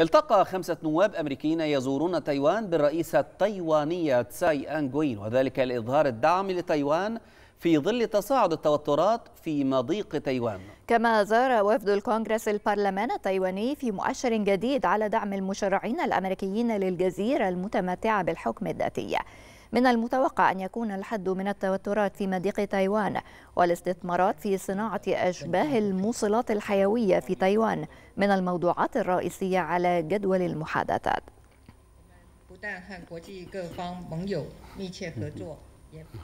التقى خمسة نواب أمريكيين يزورون تايوان بالرئيسة التايوانية تساي أنغوين وذلك لإظهار الدعم لتايوان في ظل تصاعد التوترات في مضيق تايوان كما زار وفد الكونغرس البرلمان التايواني في مؤشر جديد على دعم المشرعين الأمريكيين للجزيرة المتمتعة بالحكم الذاتي من المتوقع أن يكون الحد من التوترات في مضيق تايوان والاستثمارات في صناعة أشباه الموصلات الحيوية في تايوان من الموضوعات الرئيسية على جدول المحادثات